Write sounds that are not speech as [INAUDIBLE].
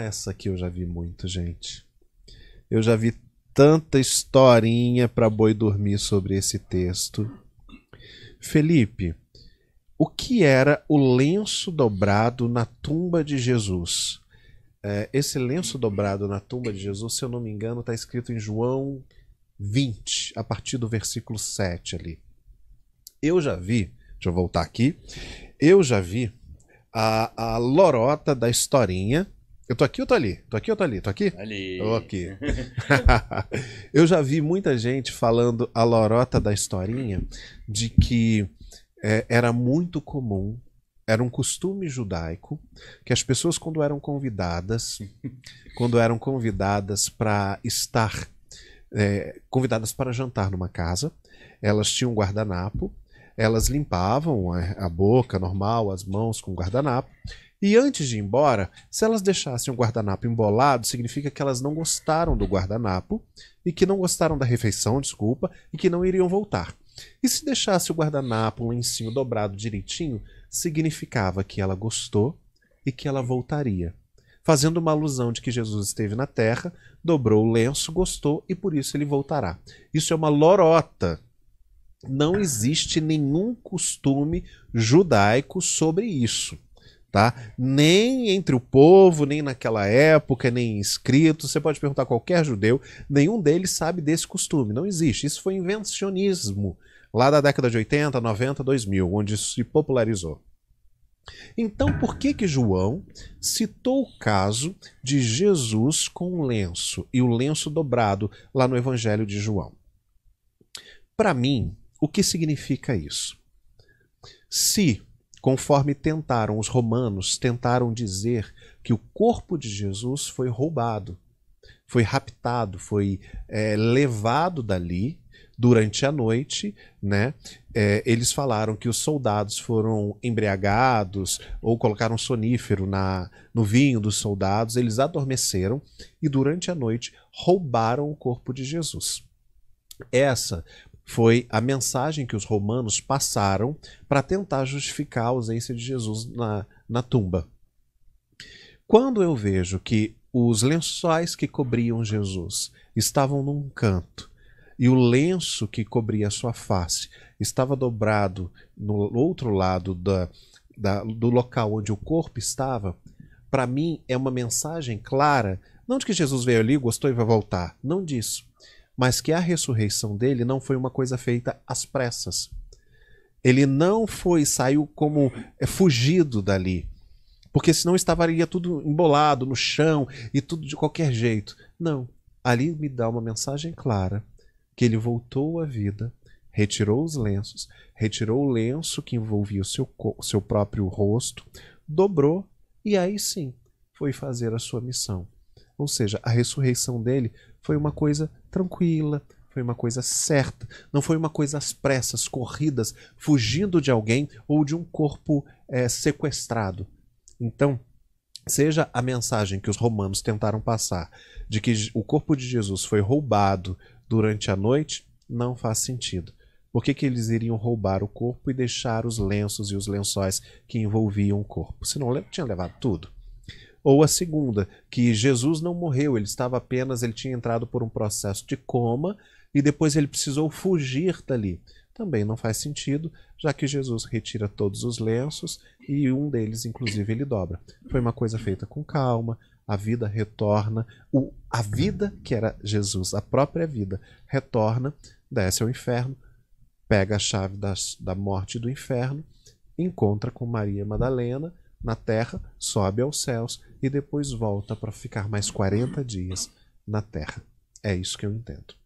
essa aqui eu já vi muito, gente. Eu já vi tanta historinha para boi dormir sobre esse texto. Felipe, o que era o lenço dobrado na tumba de Jesus? É, esse lenço dobrado na tumba de Jesus, se eu não me engano, está escrito em João 20, a partir do versículo 7 ali. Eu já vi, deixa eu voltar aqui, eu já vi a, a lorota da historinha eu tô aqui ou tô ali? Tô aqui ou tô ali? Tô aqui? Ali. Tô aqui. [LAUGHS] [LAUGHS] eu já vi muita gente falando a lorota da historinha de que é, era muito comum, era um costume judaico, que as pessoas, quando eram convidadas, [LAUGHS] quando eram convidadas para estar, é, convidadas para jantar numa casa, elas tinham um guardanapo elas limpavam a boca normal, as mãos com guardanapo. E antes de ir embora, se elas deixassem o guardanapo embolado, significa que elas não gostaram do guardanapo e que não gostaram da refeição, desculpa, e que não iriam voltar. E se deixasse o guardanapo, o lencinho dobrado direitinho, significava que ela gostou e que ela voltaria. Fazendo uma alusão de que Jesus esteve na terra, dobrou o lenço, gostou e por isso ele voltará. Isso é uma lorota não existe nenhum costume judaico sobre isso. Tá? Nem entre o povo, nem naquela época, nem escrito. Você pode perguntar a qualquer judeu, nenhum deles sabe desse costume. Não existe. Isso foi invencionismo lá da década de 80, 90, 2000, onde isso se popularizou. Então, por que que João citou o caso de Jesus com o lenço e o lenço dobrado lá no Evangelho de João? Para mim, o que significa isso? Se, conforme tentaram os romanos, tentaram dizer que o corpo de Jesus foi roubado, foi raptado, foi é, levado dali durante a noite, né? É, eles falaram que os soldados foram embriagados ou colocaram sonífero na, no vinho dos soldados, eles adormeceram e durante a noite roubaram o corpo de Jesus. Essa foi a mensagem que os romanos passaram para tentar justificar a ausência de Jesus na, na tumba. Quando eu vejo que os lençóis que cobriam Jesus estavam num canto e o lenço que cobria a sua face estava dobrado no outro lado da, da, do local onde o corpo estava, para mim é uma mensagem clara, não de que Jesus veio ali, gostou e vai voltar, não disso, mas que a ressurreição dele não foi uma coisa feita às pressas. Ele não foi, saiu como é, fugido dali. Porque senão estaria tudo embolado no chão e tudo de qualquer jeito. Não. Ali me dá uma mensagem clara que ele voltou à vida, retirou os lenços, retirou o lenço que envolvia o seu, seu próprio rosto, dobrou e aí sim foi fazer a sua missão. Ou seja, a ressurreição dele foi uma coisa tranquila, foi uma coisa certa, não foi uma coisa às pressas, corridas, fugindo de alguém ou de um corpo é, sequestrado. Então, seja a mensagem que os romanos tentaram passar de que o corpo de Jesus foi roubado durante a noite, não faz sentido. Por que, que eles iriam roubar o corpo e deixar os lenços e os lençóis que envolviam o corpo? Se não, tinha levado tudo ou a segunda, que Jesus não morreu, ele estava apenas, ele tinha entrado por um processo de coma e depois ele precisou fugir dali. Também não faz sentido, já que Jesus retira todos os lenços e um deles, inclusive, ele dobra. Foi uma coisa feita com calma, a vida retorna, o, a vida que era Jesus, a própria vida, retorna, desce ao inferno, pega a chave das, da morte do inferno, encontra com Maria Madalena, na terra, sobe aos céus e depois volta para ficar mais 40 dias na terra. É isso que eu entendo.